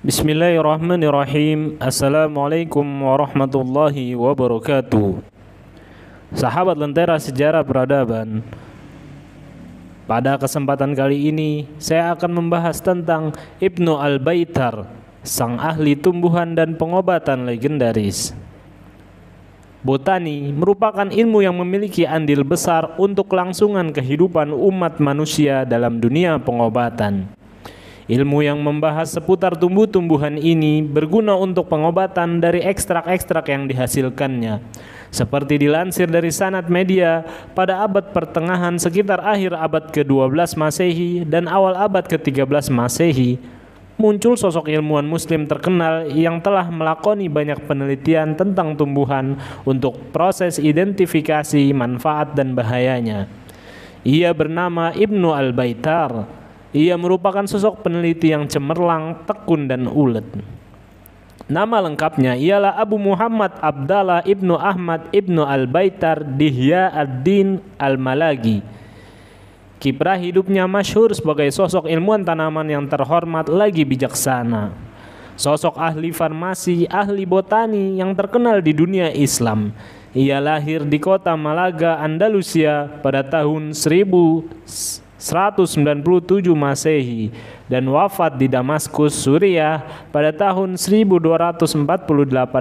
Bismillahirrahmanirrahim Assalamualaikum warahmatullahi wabarakatuh Sahabat Lentera Sejarah Peradaban Pada kesempatan kali ini Saya akan membahas tentang Ibnu Al-Baitar Sang ahli tumbuhan dan pengobatan legendaris Botani merupakan ilmu yang memiliki andil besar untuk kelangsungan kehidupan umat manusia dalam dunia pengobatan. Ilmu yang membahas seputar tumbuh-tumbuhan ini berguna untuk pengobatan dari ekstrak-ekstrak yang dihasilkannya. Seperti dilansir dari Sanat Media, pada abad pertengahan sekitar akhir abad ke-12 Masehi dan awal abad ke-13 Masehi, muncul sosok ilmuwan muslim terkenal yang telah melakoni banyak penelitian tentang tumbuhan untuk proses identifikasi manfaat dan bahayanya. Ia bernama Ibnu Al-Baitar ia merupakan sosok peneliti yang cemerlang, tekun dan ulet. Nama lengkapnya ialah Abu Muhammad Abdallah Ibnu Ahmad Ibnu Al-Baitar Dihya Ad-Din Al-Malagi. Kiprah hidupnya masyhur sebagai sosok ilmuwan tanaman yang terhormat lagi bijaksana. Sosok ahli farmasi, ahli botani yang terkenal di dunia Islam. Ia lahir di kota Malaga, Andalusia pada tahun 1000 197 Masehi dan wafat di Damaskus, Suriah pada tahun 1248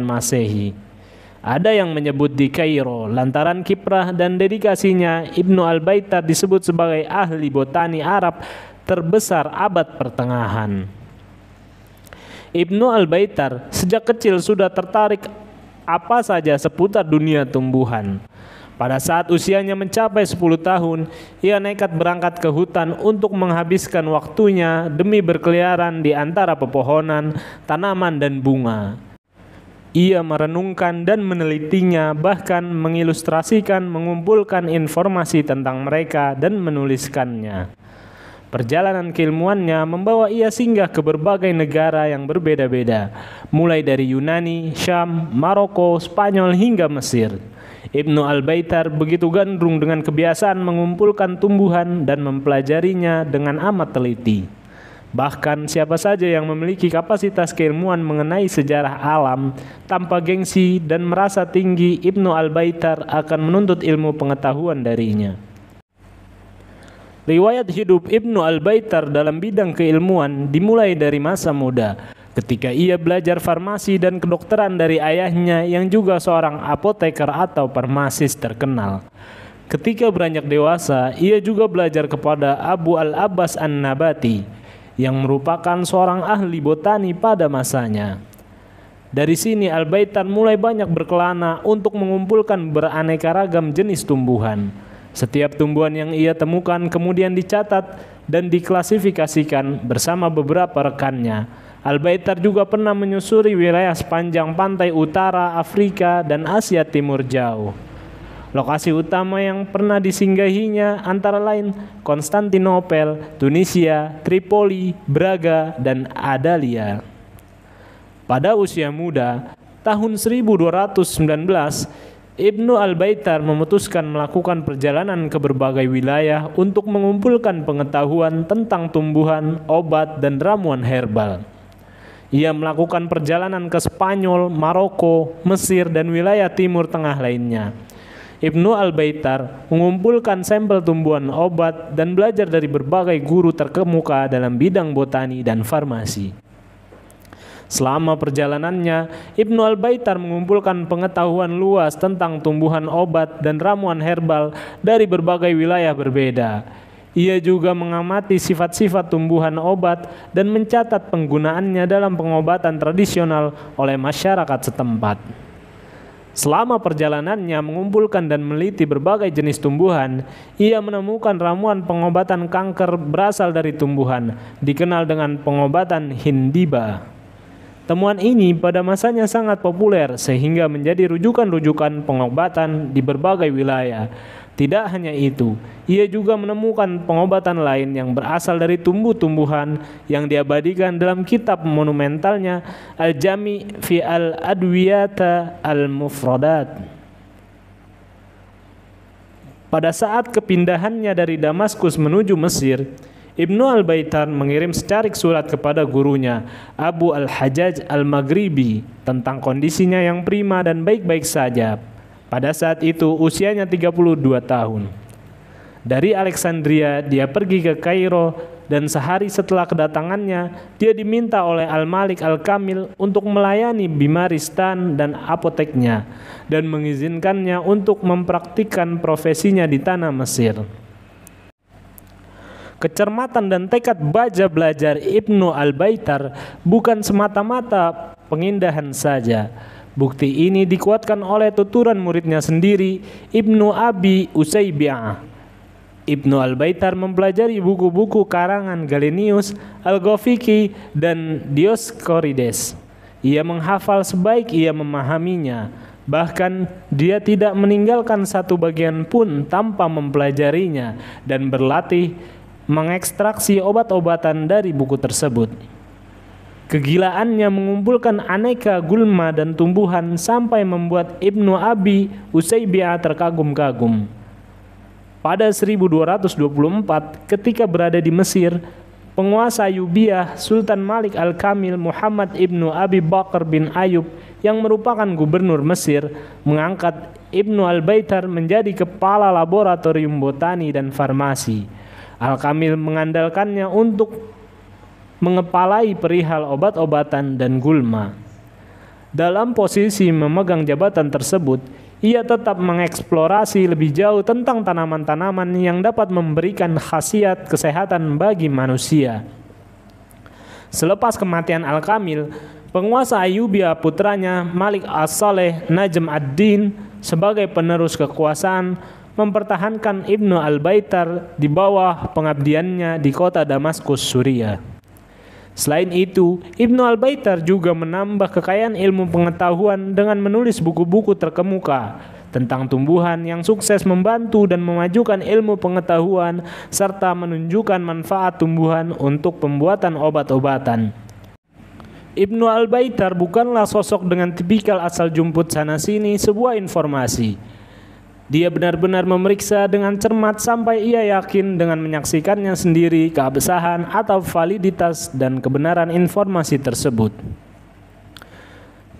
Masehi. Ada yang menyebut di Kairo lantaran kiprah dan dedikasinya Ibnu Al-Baitar disebut sebagai ahli botani Arab terbesar abad pertengahan. Ibnu Al-Baitar sejak kecil sudah tertarik apa saja seputar dunia tumbuhan. Pada saat usianya mencapai 10 tahun, ia nekat berangkat ke hutan untuk menghabiskan waktunya demi berkeliaran di antara pepohonan, tanaman, dan bunga. Ia merenungkan dan menelitinya, bahkan mengilustrasikan, mengumpulkan informasi tentang mereka, dan menuliskannya. Perjalanan keilmuannya membawa ia singgah ke berbagai negara yang berbeda-beda, mulai dari Yunani, Syam, Maroko, Spanyol hingga Mesir. Ibnu Al-Baitar begitu gandrung dengan kebiasaan mengumpulkan tumbuhan dan mempelajarinya dengan amat teliti. Bahkan siapa saja yang memiliki kapasitas keilmuan mengenai sejarah alam tanpa gengsi dan merasa tinggi Ibnu Al-Baitar akan menuntut ilmu pengetahuan darinya. Riwayat hidup Ibnu Al-Baitar dalam bidang keilmuan dimulai dari masa muda ketika ia belajar farmasi dan kedokteran dari ayahnya yang juga seorang apoteker atau farmasis terkenal. Ketika beranjak dewasa, ia juga belajar kepada Abu Al-Abbas An-Nabati yang merupakan seorang ahli botani pada masanya. Dari sini al baitar mulai banyak berkelana untuk mengumpulkan beraneka ragam jenis tumbuhan setiap tumbuhan yang ia temukan kemudian dicatat dan diklasifikasikan bersama beberapa rekannya. Al-Baitar juga pernah menyusuri wilayah sepanjang pantai utara Afrika dan Asia Timur jauh. Lokasi utama yang pernah disinggahinya antara lain Konstantinopel, Tunisia, Tripoli, Braga, dan Adalia. Pada usia muda, tahun 1219, Ibnu Al-Baitar memutuskan melakukan perjalanan ke berbagai wilayah untuk mengumpulkan pengetahuan tentang tumbuhan, obat, dan ramuan herbal. Ia melakukan perjalanan ke Spanyol, Maroko, Mesir, dan wilayah Timur Tengah lainnya. Ibnu Al-Baitar mengumpulkan sampel tumbuhan obat dan belajar dari berbagai guru terkemuka dalam bidang botani dan farmasi. Selama perjalanannya, Ibnu Al-Baitar mengumpulkan pengetahuan luas tentang tumbuhan obat dan ramuan herbal dari berbagai wilayah berbeda. Ia juga mengamati sifat-sifat tumbuhan obat dan mencatat penggunaannya dalam pengobatan tradisional oleh masyarakat setempat. Selama perjalanannya mengumpulkan dan meliti berbagai jenis tumbuhan, ia menemukan ramuan pengobatan kanker berasal dari tumbuhan, dikenal dengan pengobatan Hindiba. Temuan ini pada masanya sangat populer sehingga menjadi rujukan-rujukan pengobatan di berbagai wilayah. Tidak hanya itu, ia juga menemukan pengobatan lain yang berasal dari tumbuh-tumbuhan yang diabadikan dalam kitab monumentalnya Al-Jami fi Al-Adwiyata Al-Mufradat. Pada saat kepindahannya dari Damaskus menuju Mesir, Ibnu Al-Baitan mengirim secarik surat kepada gurunya, Abu Al-Hajjaj Al-Maghribi, tentang kondisinya yang prima dan baik-baik saja. Pada saat itu usianya 32 tahun. Dari Alexandria dia pergi ke Kairo dan sehari setelah kedatangannya dia diminta oleh Al-Malik Al-Kamil untuk melayani bimaristan dan apoteknya dan mengizinkannya untuk mempraktikkan profesinya di tanah Mesir. Kecermatan dan tekad baja belajar Ibnu Al-Baitar bukan semata-mata pengindahan saja. Bukti ini dikuatkan oleh tuturan muridnya sendiri, Ibnu Abi Usaibiyah. Ibnu Al-Baitar mempelajari buku-buku karangan Galenius, al ghafiqi dan Dioscorides. Ia menghafal sebaik ia memahaminya. Bahkan dia tidak meninggalkan satu bagian pun tanpa mempelajarinya dan berlatih mengekstraksi obat-obatan dari buku tersebut. Kegilaannya mengumpulkan aneka gulma dan tumbuhan sampai membuat Ibnu Abi Usaibiah terkagum-kagum. Pada 1224, ketika berada di Mesir, penguasa Yubiah Sultan Malik Al-Kamil Muhammad Ibnu Abi Bakar bin Ayub yang merupakan gubernur Mesir mengangkat Ibnu Al-Baitar menjadi kepala laboratorium botani dan farmasi Al-Kamil mengandalkannya untuk mengepalai perihal obat-obatan dan gulma. Dalam posisi memegang jabatan tersebut, ia tetap mengeksplorasi lebih jauh tentang tanaman-tanaman yang dapat memberikan khasiat kesehatan bagi manusia. Selepas kematian Al-Kamil, penguasa Ayubia putranya Malik As-Saleh Najm Ad-Din sebagai penerus kekuasaan mempertahankan Ibnu Al-Baitar di bawah pengabdiannya di kota Damaskus, Suriah. Selain itu, Ibnu Al-Baitar juga menambah kekayaan ilmu pengetahuan dengan menulis buku-buku terkemuka tentang tumbuhan yang sukses membantu dan memajukan ilmu pengetahuan serta menunjukkan manfaat tumbuhan untuk pembuatan obat-obatan. Ibnu Al-Baitar bukanlah sosok dengan tipikal asal jumput sana-sini sebuah informasi dia benar-benar memeriksa dengan cermat sampai ia yakin dengan menyaksikannya sendiri keabsahan atau validitas dan kebenaran informasi tersebut.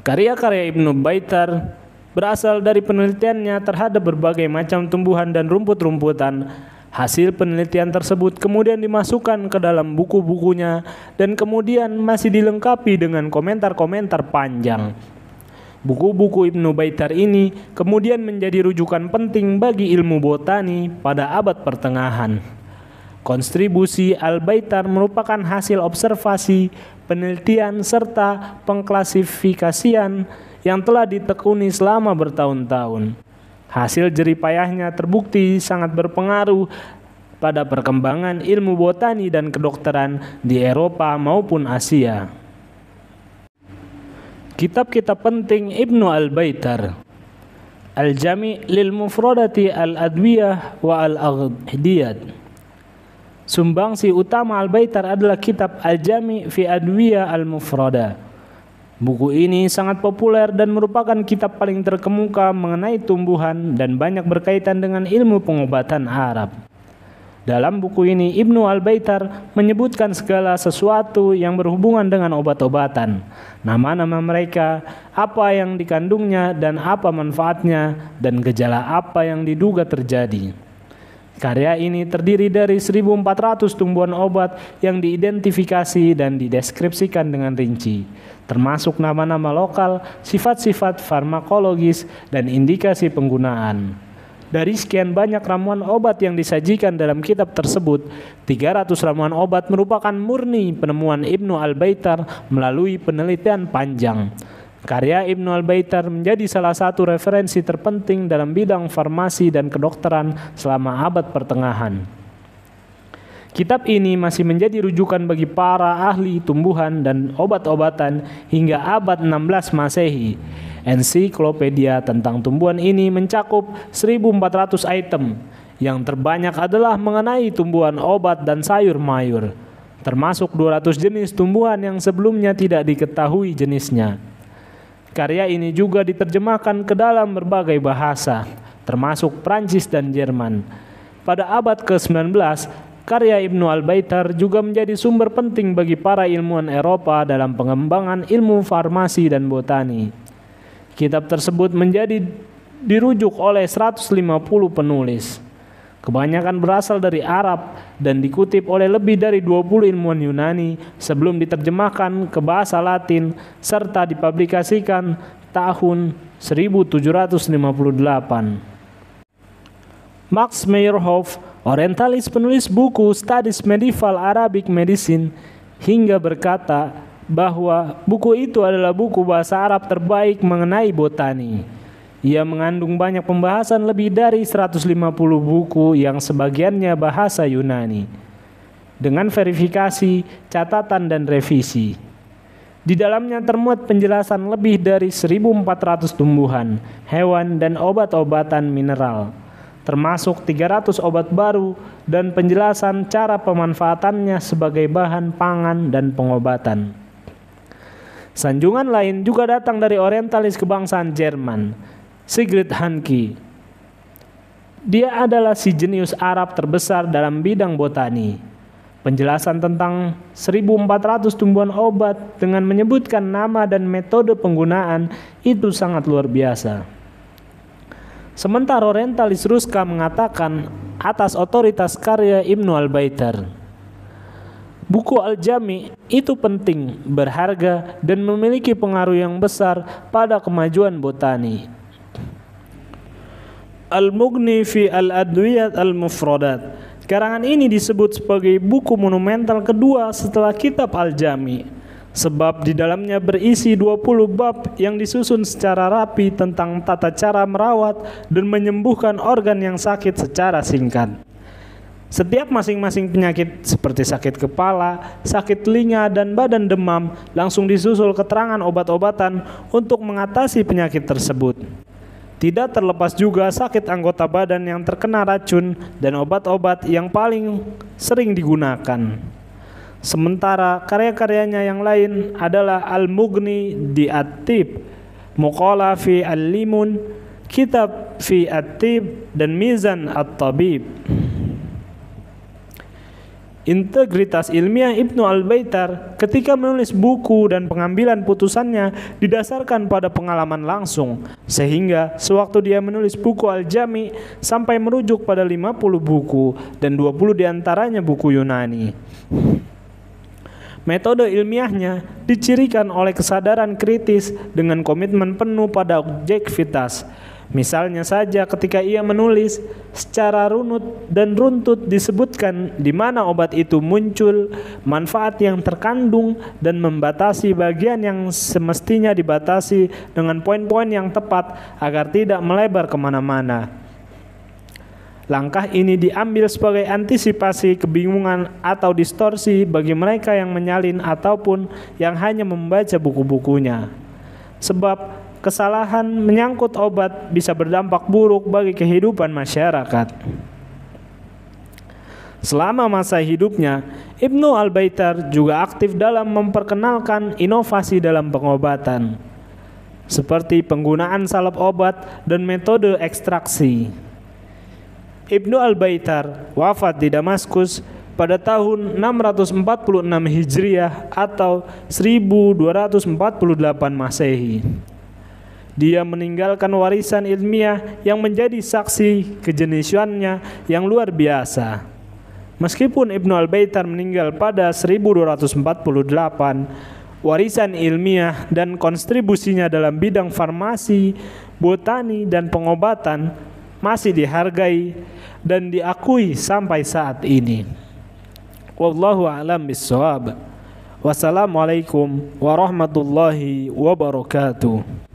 Karya-karya Ibnu Baitar berasal dari penelitiannya terhadap berbagai macam tumbuhan dan rumput-rumputan. Hasil penelitian tersebut kemudian dimasukkan ke dalam buku-bukunya dan kemudian masih dilengkapi dengan komentar-komentar panjang Buku-buku Ibnu Baitar ini kemudian menjadi rujukan penting bagi ilmu botani pada abad pertengahan. Kontribusi Al-Baitar merupakan hasil observasi, penelitian, serta pengklasifikasian yang telah ditekuni selama bertahun-tahun. Hasil jeripayahnya terbukti sangat berpengaruh pada perkembangan ilmu botani dan kedokteran di Eropa maupun Asia. Kitab-kitab penting Ibnu Al-Baitar Al-Jami' lil Mufradati Al-Adwiyah wa Al-Aghdiyat Sumbangsi utama Al-Baitar adalah kitab Al-Jami' fi Adwiyah Al-Mufrada Buku ini sangat populer dan merupakan kitab paling terkemuka mengenai tumbuhan dan banyak berkaitan dengan ilmu pengobatan Arab. Dalam buku ini, Ibnu Al-Baitar menyebutkan segala sesuatu yang berhubungan dengan obat-obatan, nama-nama mereka, apa yang dikandungnya dan apa manfaatnya, dan gejala apa yang diduga terjadi. Karya ini terdiri dari 1400 tumbuhan obat yang diidentifikasi dan dideskripsikan dengan rinci, termasuk nama-nama lokal, sifat-sifat farmakologis, dan indikasi penggunaan. Dari sekian banyak ramuan obat yang disajikan dalam kitab tersebut, 300 ramuan obat merupakan murni penemuan Ibnu Al-Baitar melalui penelitian panjang. Karya Ibnu Al-Baitar menjadi salah satu referensi terpenting dalam bidang farmasi dan kedokteran selama abad pertengahan. Kitab ini masih menjadi rujukan bagi para ahli tumbuhan dan obat-obatan hingga abad 16 Masehi. Ensiklopedia tentang tumbuhan ini mencakup 1400 item. Yang terbanyak adalah mengenai tumbuhan obat dan sayur mayur, termasuk 200 jenis tumbuhan yang sebelumnya tidak diketahui jenisnya. Karya ini juga diterjemahkan ke dalam berbagai bahasa, termasuk Prancis dan Jerman. Pada abad ke-19, karya Ibnu Al-Baitar juga menjadi sumber penting bagi para ilmuwan Eropa dalam pengembangan ilmu farmasi dan botani. Kitab tersebut menjadi dirujuk oleh 150 penulis. Kebanyakan berasal dari Arab dan dikutip oleh lebih dari 20 ilmuwan Yunani sebelum diterjemahkan ke bahasa Latin serta dipublikasikan tahun 1758. Max Meyerhoff, orientalis penulis buku Studies Medieval Arabic Medicine, hingga berkata, bahwa buku itu adalah buku bahasa Arab terbaik mengenai botani. Ia mengandung banyak pembahasan lebih dari 150 buku yang sebagiannya bahasa Yunani. Dengan verifikasi, catatan dan revisi. Di dalamnya termuat penjelasan lebih dari 1400 tumbuhan, hewan dan obat-obatan mineral, termasuk 300 obat baru dan penjelasan cara pemanfaatannya sebagai bahan pangan dan pengobatan. Sanjungan lain juga datang dari orientalis kebangsaan Jerman, Sigrid Hanke. Dia adalah si jenius Arab terbesar dalam bidang botani. Penjelasan tentang 1400 tumbuhan obat dengan menyebutkan nama dan metode penggunaan itu sangat luar biasa. Sementara orientalis Ruska mengatakan atas otoritas karya Ibnu Al-Baitar. Buku Al-Jami itu penting, berharga, dan memiliki pengaruh yang besar pada kemajuan botani. Al-Mughni fi Al-Adwiyat Al-Mufradat. Karangan ini disebut sebagai buku monumental kedua setelah kitab Al-Jami sebab di dalamnya berisi 20 bab yang disusun secara rapi tentang tata cara merawat dan menyembuhkan organ yang sakit secara singkat. Setiap masing-masing penyakit seperti sakit kepala, sakit telinga, dan badan demam langsung disusul keterangan obat-obatan untuk mengatasi penyakit tersebut. Tidak terlepas juga sakit anggota badan yang terkena racun dan obat-obat yang paling sering digunakan. Sementara karya-karyanya yang lain adalah Al-Mughni di At-Tib, Muqala fi Al-Limun, Kitab fi At-Tib, dan Mizan At-Tabib. Integritas ilmiah Ibnu Al-Baitar ketika menulis buku dan pengambilan putusannya didasarkan pada pengalaman langsung, sehingga sewaktu dia menulis buku Al-Jami sampai merujuk pada 50 buku dan 20 diantaranya buku Yunani. Metode ilmiahnya dicirikan oleh kesadaran kritis dengan komitmen penuh pada objektivitas Misalnya saja ketika ia menulis secara runut dan runtut disebutkan di mana obat itu muncul, manfaat yang terkandung dan membatasi bagian yang semestinya dibatasi dengan poin-poin yang tepat agar tidak melebar kemana-mana. Langkah ini diambil sebagai antisipasi kebingungan atau distorsi bagi mereka yang menyalin ataupun yang hanya membaca buku-bukunya. Sebab kesalahan menyangkut obat bisa berdampak buruk bagi kehidupan masyarakat. Selama masa hidupnya, Ibnu Al-Baitar juga aktif dalam memperkenalkan inovasi dalam pengobatan, seperti penggunaan salep obat dan metode ekstraksi. Ibnu Al-Baitar wafat di Damaskus pada tahun 646 Hijriah atau 1248 Masehi. Dia meninggalkan warisan ilmiah yang menjadi saksi kejeniswannya yang luar biasa. Meskipun Ibnu Al-Baitar meninggal pada 1248, warisan ilmiah dan kontribusinya dalam bidang farmasi, botani, dan pengobatan masih dihargai dan diakui sampai saat ini. Wallahu a'lam bissawab. Wassalamualaikum warahmatullahi wabarakatuh.